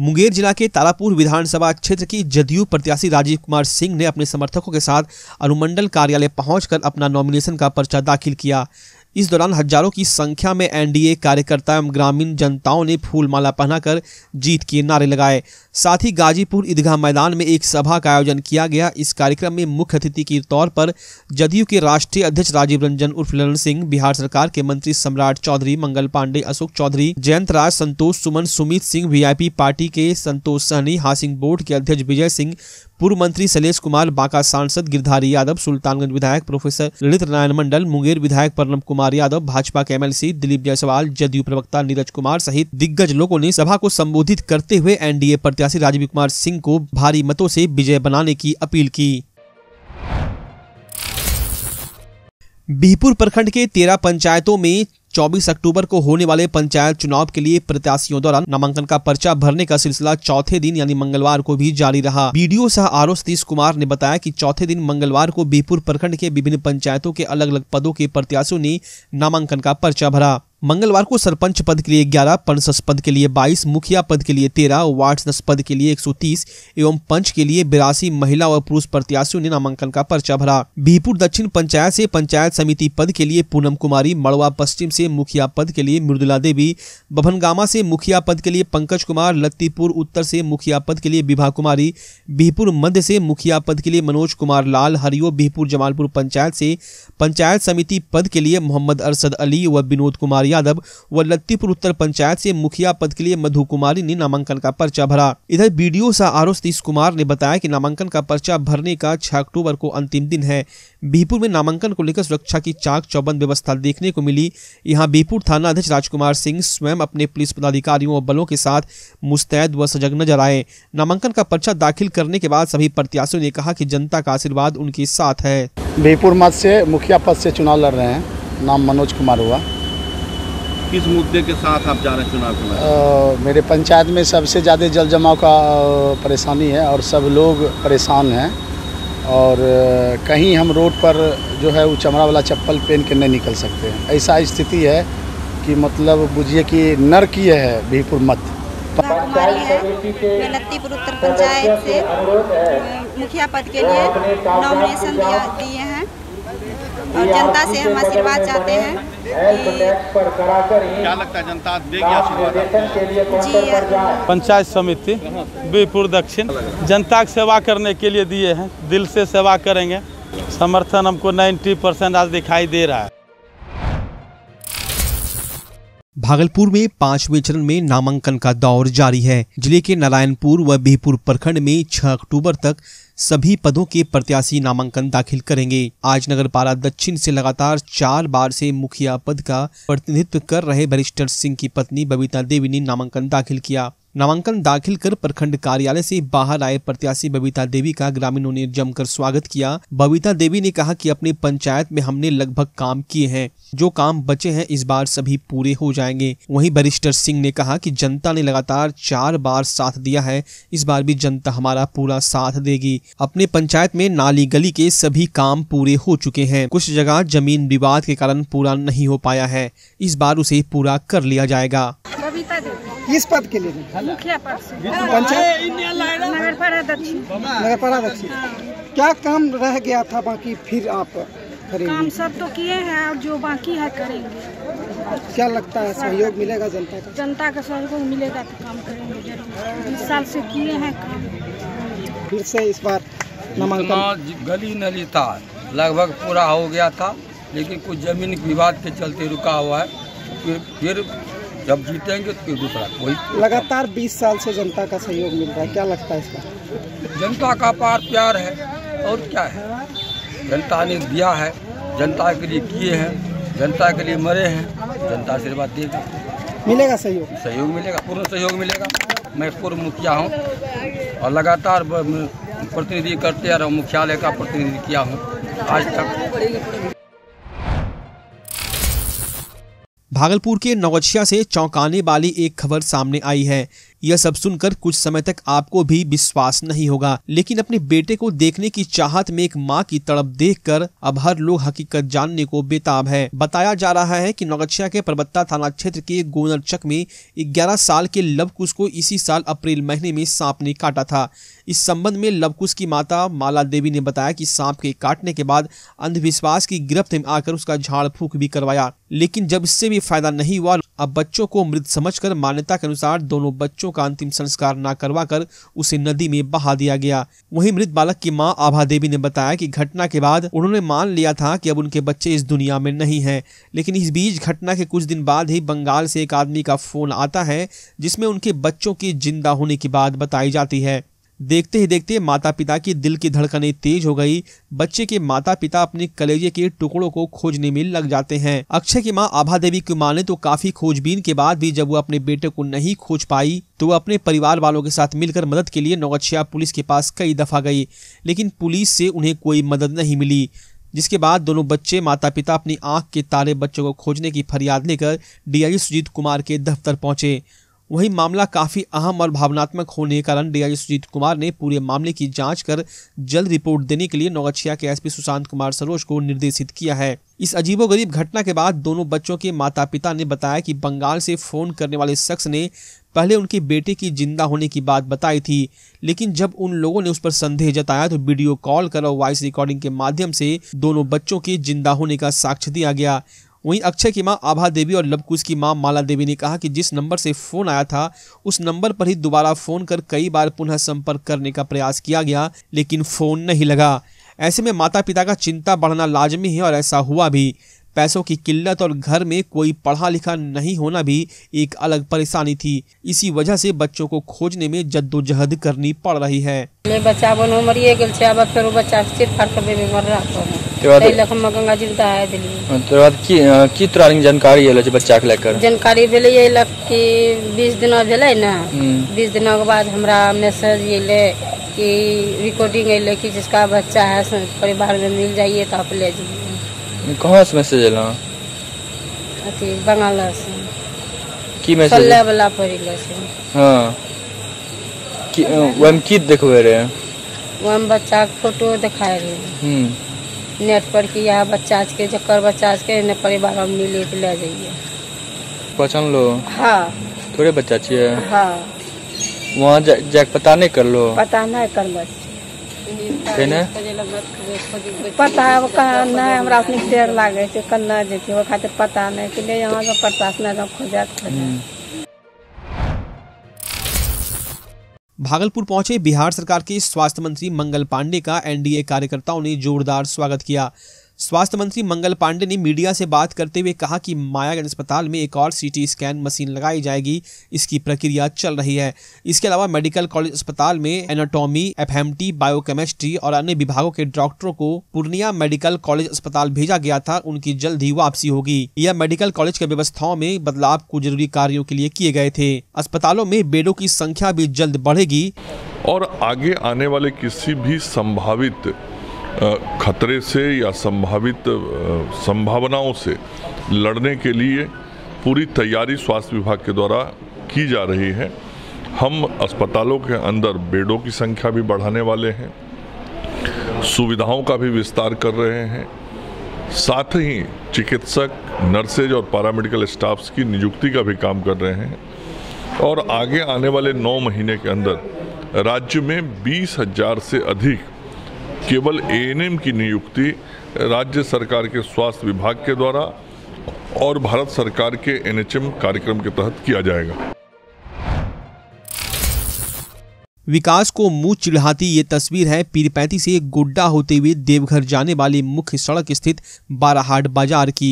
मुंगेर जिला के तारापुर विधानसभा क्षेत्र की जदयू प्रत्याशी राजीव कुमार सिंह ने अपने समर्थकों के साथ अनुमंडल कार्यालय पहुंचकर अपना नॉमिनेशन का पर्चा दाखिल किया इस दौरान हजारों की संख्या में एनडीए कार्यकर्ता एवं ग्रामीण जनताओं ने फूलमाला पहनाकर जीत के नारे लगाए साथ ही गाजीपुर ईदगाह मैदान में एक सभा का आयोजन किया गया इस कार्यक्रम में मुख्य अतिथि के तौर पर जदयू के राष्ट्रीय अध्यक्ष राजीव रंजन उर्फ ललन सिंह बिहार सरकार के मंत्री सम्राट चौधरी मंगल पांडे अशोक चौधरी जयंत राज संतोष सुमन सुमित सिंह वीआईपी पार्टी के संतोष सहनी हासिंग बोर्ड के अध्यक्ष विजय सिंह पूर्व मंत्री शैलेश कुमार बांका सांसद गिरधारी यादव सुल्तानगंज विधायक प्रोफेसर ललित नारायण मंडल मुंगेर विधायक प्रणब कुमार यादव भाजपा के एमएलसी दिलीप जायसवाल जदयू प्रवक्ता नीरज कुमार सहित दिग्गज लोगों ने सभा को संबोधित करते हुए एनडीए प्रत्याशी राजीव कुमार सिंह को भारी मतों से विजय बनाने की अपील की बिहपुर प्रखंड के तेरह पंचायतों में 24 अक्टूबर को होने वाले पंचायत चुनाव के लिए प्रत्याशियों द्वारा नामांकन का पर्चा भरने का सिलसिला चौथे दिन यानी मंगलवार को भी जारी रहा बीडीओ सह आर सतीश कुमार ने बताया कि चौथे दिन मंगलवार को बीपुर प्रखंड के विभिन्न पंचायतों के अलग अलग पदों के प्रत्याशियों ने नामांकन का पर्चा भरा मंगलवार को सरपंच पद के लिए 11, पंचस पद के लिए 22, मुखिया पद के लिए 13, वार्ड सदस्य पद के लिए 130 एवं पंच के लिए बिरासी महिला और पुरुष प्रत्याशियों ने नामांकन का पर्चा भरा बीहपुर दक्षिण पंचायत से पंचायत समिति पद के लिए पूनम कुमारी मड़वा पश्चिम से मुखिया पद के लिए मृदुला देवी बभनगामा से मुखिया पद के लिए पंकज कुमार लत्तीपुर उत्तर से मुखिया पद के लिए विभा कुमारी बीहपुर मध्य से मुखिया पद के लिए मनोज कुमार लाल हरिओ बीहपुर जमालपुर पंचायत से पंचायत समिति पद के लिए मोहम्मद अरसद अली व विनोद कुमारी यादव व लत्तीपुर उत्तर पंचायत से मुखिया पद के लिए मधु कुमारी ने नामांकन का पर्चा भरा इधर BDO D R Satish Kumar ने बताया कि नामांकन का पर्चा भरने का छह अक्टूबर को अंतिम दिन है बीहपुर में नामांकन को लेकर सुरक्षा की चाक चौबंद व्यवस्था देखने को मिली यहाँ बीहपुर अध्यक्ष राजकुमार सिंह स्वयं अपने पुलिस पदाधिकारियों और बलों के साथ मुस्तैद व सजग नजर आए नामांकन का पर्चा दाखिल करने के बाद सभी प्रत्याशियों ने कहा कि जनता का आशीर्वाद उनके साथ है बीहपुर मत से मुखिया पद से चुनाव लड़ रहे हैं नाम मनोज कुमार हुआ किस मुद्दे के साथ आप जा रहे हैं चुनाव चुनाव मेरे पंचायत में सबसे ज़्यादा जल जमाव का परेशानी है और सब लोग परेशान हैं और कहीं हम रोड पर जो है वो चमड़ा वाला चप्पल पहन के नहीं निकल सकते हैं ऐसा स्थिति है कि मतलब बुझिए कि ये है भीपुर मत मैं लत्तीपुर उत्तर पंचायत से मुखिया पद के लिए नॉमिनेशन दिया दिए और जनता से हम आशीर्वाद चाहते हैं क्या लगता है जनता देगी आशीर्वाद पंचायत समिति बीपुर दक्षिण जनता की सेवा करने के लिए दिए हैं दिल से सेवा करेंगे समर्थन हमको 90 परसेंट आज दिखाई दे रहा है भागलपुर में पांचवें चरण में नामांकन का दौर जारी है जिले के नारायणपुर व बिहपुर प्रखंड में 6 अक्टूबर तक सभी पदों के प्रत्याशी नामांकन दाखिल करेंगे आज नगरपाला दक्षिण से लगातार चार बार से मुखिया पद का प्रतिनिधित्व कर रहे बैरिस्टर सिंह की पत्नी बबीता देवी ने नामांकन दाखिल किया नामांकन दाखिल कर प्रखंड कार्यालय से बाहर आए प्रत्याशी बबीता देवी का ग्रामीणों ने जमकर स्वागत किया बबीता देवी ने कहा कि अपने पंचायत में हमने लगभग काम किए हैं जो काम बचे हैं इस बार सभी पूरे हो जाएंगे वहीं बैरिस्टर सिंह ने कहा कि जनता ने लगातार चार बार साथ दिया है इस बार भी जनता हमारा पूरा साथ देगी अपने पंचायत में नाली गली के सभी काम पूरे हो चुके हैं कुछ जगह जमीन विवाद के कारण पूरा नहीं हो पाया है इस बार उसे पूरा कर लिया जाएगा किस पद के लिए मुखिया पद से तो नगर क्या काम रह गया था बाकी फिर आप करेंगे काम सब तो किए हैं और जो बाकी है करेंगे क्या लगता है सहयोग मिलेगा जनता का जनता का सहयोग मिलेगा तो काम करेंगे इस साल से किए हैं काम फिर से इस बार गली नली था लगभग पूरा हो गया था लेकिन कुछ जमीन विवाद के चलते रुका हुआ है फिर फिर जब जीतेंगे तो दूसरा कोई तो। लगातार 20 साल से जनता का सहयोग मिल रहा है क्या लगता है इसका जनता का पार प्यार है और क्या है जनता ने दिया है जनता के लिए किए हैं जनता के लिए मरे हैं जनता आशीर्वाद देगी मिलेगा सहयोग सहयोग मिलेगा पूर्ण सहयोग मिलेगा मैं पूर्व मुखिया हूँ और लगातार प्रतिनिधि करते रहा मुख्यालय का प्रतिनिधि किया हूँ आज तक भागलपुर के नौगछिया से चौंकाने वाली एक खबर सामने आई है यह सब सुनकर कुछ समय तक आपको भी विश्वास नहीं होगा लेकिन अपने बेटे को देखने की चाहत में एक माँ की तड़प देख कर अब हर लोग हकीकत जानने को बेताब है बताया जा रहा है की नौगछिया के परबत्ता थाना क्षेत्र के गोनर चक में ग्यारह साल के लवकुश को इसी साल अप्रैल महीने में सांप ने काटा था इस संबंध में लवकुश की माता माला देवी ने बताया कि सांप के काटने के बाद अंधविश्वास की गिरफ्त में आकर उसका झाड़ फूक भी करवाया लेकिन जब इससे भी फायदा नहीं हुआ अब बच्चों को मृत समझकर मान्यता के अनुसार दोनों बच्चों बच्चों का अंतिम संस्कार न करवाकर उसे नदी में बहा दिया गया वहीं मृत बालक की मां आभा देवी ने बताया कि घटना के बाद उन्होंने मान लिया था कि अब उनके बच्चे इस दुनिया में नहीं है लेकिन इस बीच घटना के कुछ दिन बाद ही बंगाल से एक आदमी का फोन आता है जिसमें उनके बच्चों की जिंदा होने की बात बताई जाती है देखते ही देखते माता पिता की दिल की धड़कनें तेज हो गई बच्चे के माता पिता अपने कलेजे के टुकड़ों को खोजने में लग जाते हैं अक्षय की माँ आभा देवी की माने तो काफी खोजबीन के बाद भी जब वो अपने बेटे को नहीं खोज पाई तो वो अपने परिवार वालों के साथ मिलकर मदद के लिए नौगछिया पुलिस के पास कई दफा गई लेकिन पुलिस से उन्हें कोई मदद नहीं मिली जिसके बाद दोनों बच्चे माता पिता अपनी आंख के तारे बच्चों को खोजने की फरियाद लेकर डीआईजी सुजीत कुमार के दफ्तर पहुंचे वहीं मामला काफी अहम और भावनात्मक होने के कारण डीआईजी सुजीत कुमार ने पूरे मामले की जांच कर जल्द रिपोर्ट देने के लिए नौगछिया के एसपी सुशांत कुमार सरोज को निर्देशित किया है इस अजीबोगरीब घटना के बाद दोनों बच्चों के माता पिता ने बताया कि बंगाल से फोन करने वाले शख्स ने पहले उनके बेटे की जिंदा होने की बात बताई थी लेकिन जब उन लोगों ने उस पर संदेह जताया तो वीडियो कॉल कर और वॉइस रिकॉर्डिंग के माध्यम से दोनों बच्चों के जिंदा होने का साक्ष्य दिया गया वहीं अक्षय की मां आभा देवी और लवकुश की मां माला देवी ने कहा कि जिस नंबर से फोन आया था उस नंबर पर ही दोबारा फोन कर कई बार पुनः संपर्क करने का प्रयास किया गया लेकिन फोन नहीं लगा ऐसे में माता पिता का चिंता बढ़ना लाजमी है और ऐसा हुआ भी पैसों की किल्लत और घर में कोई पढ़ा लिखा नहीं होना भी एक अलग परेशानी थी इसी वजह से बच्चों को खोजने में जद्दोजहद करनी पड़ रही है मैं बच्चा बनो मरिए गल बच्चा तो हाँ, की हाँ, की तोरा जानकारी बच्चा के लेकर जानकारी भेलै एहि कि बीस दिना भेलै ने हम्म। बीस दिन के बाद हमरा मैसेज एलै कि रिकॉर्डिंग एलै कि जिसका बच्चा है परिवार में मिल जाइए तो आप ले जाइए कहाँ से मैसेज एलो अथी बंगाला से की मैसेज सोलह वाला पड़ी से हाँ की ओम हाँ, की देखबे रे ओम बच्चा फोटो देखाय रहे हम्म नेट पर कि यहाँ बच्चा के जकर बच्चा के ने परिवार हम मिले के तो ले जाइए पहचान लो हाँ थोड़े बच्चा चाहिए हाँ वहाँ जा, जा पता नहीं कर लो पता नहीं कर लो पता है कहाँ हम रात में देर लागे छै कन्ना जेती वो खातिर पता नहीं कि यहाँ के प्रशासन खोजत खोजत भागलपुर पहुंचे बिहार सरकार के स्वास्थ्य मंत्री मंगल पांडे का एनडीए कार्यकर्ताओं ने जोरदार स्वागत किया स्वास्थ्य मंत्री मंगल पांडे ने मीडिया से बात करते हुए कहा कि मायागंज अस्पताल में एक और सीटी स्कैन मशीन लगाई जाएगी इसकी प्रक्रिया चल रही है इसके अलावा मेडिकल कॉलेज अस्पताल में एनाटॉमी एफएमटी बायोकेमिस्ट्री और अन्य विभागों के डॉक्टरों को पूर्णिया मेडिकल कॉलेज अस्पताल भेजा गया था उनकी जल्द ही वापसी होगी यह मेडिकल कॉलेज के व्यवस्थाओं में बदलाव को जरूरी कार्यो के लिए किए गए थे अस्पतालों में बेडों की संख्या भी जल्द बढ़ेगी और आगे आने वाले किसी भी संभावित खतरे से या संभावित संभावनाओं से लड़ने के लिए पूरी तैयारी स्वास्थ्य विभाग के द्वारा की जा रही है हम अस्पतालों के अंदर बेडों की संख्या भी बढ़ाने वाले हैं सुविधाओं का भी विस्तार कर रहे हैं साथ ही चिकित्सक नर्सेज और पैरामेडिकल स्टाफ्स की नियुक्ति का भी काम कर रहे हैं और आगे आने वाले नौ महीने के अंदर राज्य में बीस हजार से अधिक केवल ए की नियुक्ति राज्य सरकार के स्वास्थ्य विभाग के द्वारा और भारत सरकार के एन कार्यक्रम के तहत किया जाएगा विकास को मुंह चिढ़ाती ये तस्वीर है पीरपैती से गुड्डा होते हुए देवघर जाने वाली मुख्य सड़क स्थित बाराहाट बाजार की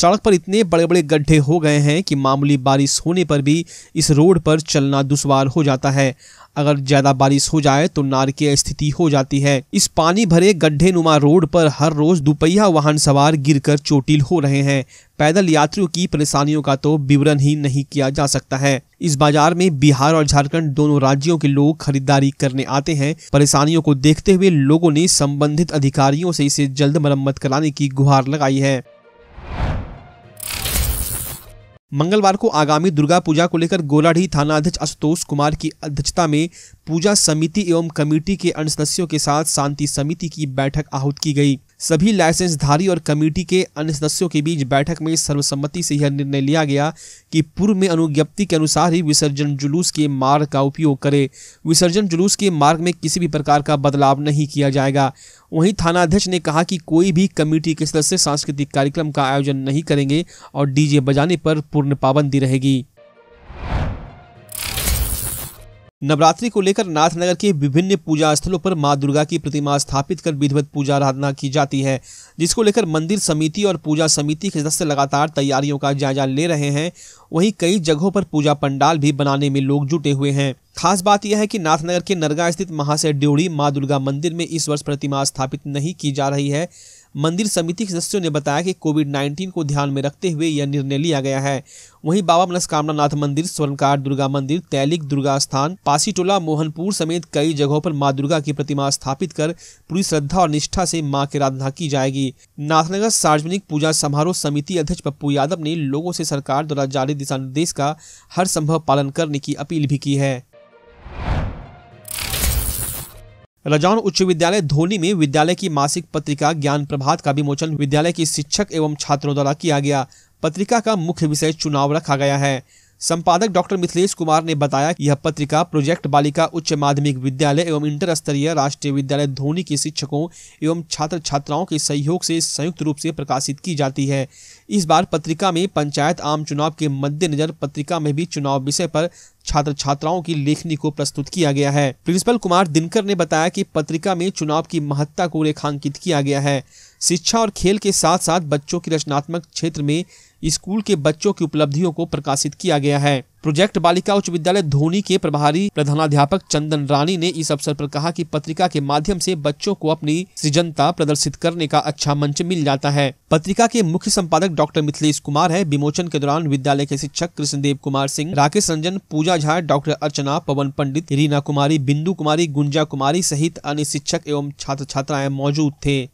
सड़क पर इतने बड़े बड़े गड्ढे हो गए हैं कि मामूली बारिश होने पर भी इस रोड पर चलना दुश्वार हो जाता है अगर ज्यादा बारिश हो जाए तो नारकीय स्थिति हो जाती है इस पानी भरे गड्ढे नुमा रोड पर हर रोज दुपहिया वाहन सवार गिरकर चोटिल हो रहे हैं पैदल यात्रियों की परेशानियों का तो विवरण ही नहीं किया जा सकता है इस बाजार में बिहार और झारखंड दोनों राज्यों के लोग खरीदारी करने आते हैं परेशानियों को देखते हुए लोगों ने संबंधित अधिकारियों से इसे जल्द मरम्मत कराने की गुहार लगाई है मंगलवार को आगामी दुर्गा पूजा को लेकर गोलाढ़ी थानाध्यक्ष आशुतोष कुमार की अध्यक्षता में पूजा समिति एवं कमेटी के अन्य सदस्यों के साथ शांति समिति की बैठक आहूत की गई सभी लाइसेंसधारी और कमेटी के अन्य सदस्यों के बीच बैठक में सर्वसम्मति से यह निर्णय लिया गया कि पूर्व में अनुज्ञप्ति के अनुसार ही विसर्जन जुलूस के मार्ग का उपयोग करे विसर्जन जुलूस के मार्ग में किसी भी प्रकार का बदलाव नहीं किया जाएगा वहीं थानाध्यक्ष ने कहा कि कोई भी कमेटी के सदस्य सांस्कृतिक कार्यक्रम का आयोजन नहीं करेंगे और डीजे बजाने पर पूर्ण पाबंदी रहेगी नवरात्रि को लेकर नाथनगर के विभिन्न पूजा स्थलों पर मां दुर्गा की प्रतिमा स्थापित कर विधिवत पूजा आराधना की जाती है जिसको लेकर मंदिर समिति और पूजा समिति के सदस्य लगातार तैयारियों का जायजा ले रहे हैं वहीं कई जगहों पर पूजा पंडाल भी बनाने में लोग जुटे हुए हैं खास बात यह है कि नाथनगर के नरगा स्थित महाशय ड्योढ़ी माँ दुर्गा मंदिर में इस वर्ष प्रतिमा स्थापित नहीं की जा रही है मंदिर समिति के सदस्यों ने बताया कि कोविड 19 को ध्यान में रखते हुए यह निर्णय लिया गया है वहीं बाबा मनस्कामना नाथ मंदिर स्वर्णकार दुर्गा मंदिर तैलिक दुर्गा स्थान पासीटोला मोहनपुर समेत कई जगहों पर माँ दुर्गा की प्रतिमा स्थापित कर पूरी श्रद्धा और निष्ठा से माँ की आराधना की जाएगी नाथनगर सार्वजनिक पूजा समारोह समिति अध्यक्ष पप्पू यादव ने लोगों से सरकार द्वारा जारी दिशा निर्देश का हर संभव पालन करने की अपील भी की है रजौन उच्च विद्यालय धोनी में विद्यालय की मासिक पत्रिका ज्ञान प्रभात का विमोचन विद्यालय के शिक्षक एवं छात्रों द्वारा किया गया पत्रिका का मुख्य विषय चुनाव रखा गया है संपादक डॉक्टर मिथिलेश कुमार ने बताया कि यह पत्रिका प्रोजेक्ट बालिका उच्च माध्यमिक विद्यालय एवं इंटर स्तरीय राष्ट्रीय विद्यालय धोनी के शिक्षकों एवं छात्र छात्राओं के सहयोग से संयुक्त रूप से प्रकाशित की जाती है इस बार पत्रिका में पंचायत आम चुनाव के मद्देनजर पत्रिका में भी चुनाव विषय पर छात्र छात्राओं की लेखनी को प्रस्तुत किया गया है प्रिंसिपल कुमार दिनकर ने बताया कि पत्रिका में चुनाव की महत्ता को रेखांकित किया गया है शिक्षा और खेल के साथ साथ बच्चों की रचनात्मक क्षेत्र में स्कूल के बच्चों की उपलब्धियों को प्रकाशित किया गया है प्रोजेक्ट बालिका उच्च विद्यालय धोनी के प्रभारी प्रधानाध्यापक चंदन रानी ने इस अवसर पर कहा कि पत्रिका के माध्यम से बच्चों को अपनी सृजनता प्रदर्शित करने का अच्छा मंच मिल जाता है पत्रिका के मुख्य संपादक डॉक्टर मिथिलेश कुमार है विमोचन के दौरान विद्यालय के शिक्षक कृष्णदेव कुमार सिंह राकेश रंजन पूजा झा डॉक्टर अर्चना पवन पंडित रीना कुमारी बिंदु कुमारी गुंजा कुमारी सहित अन्य शिक्षक एवं छात्र छात्राएं मौजूद थे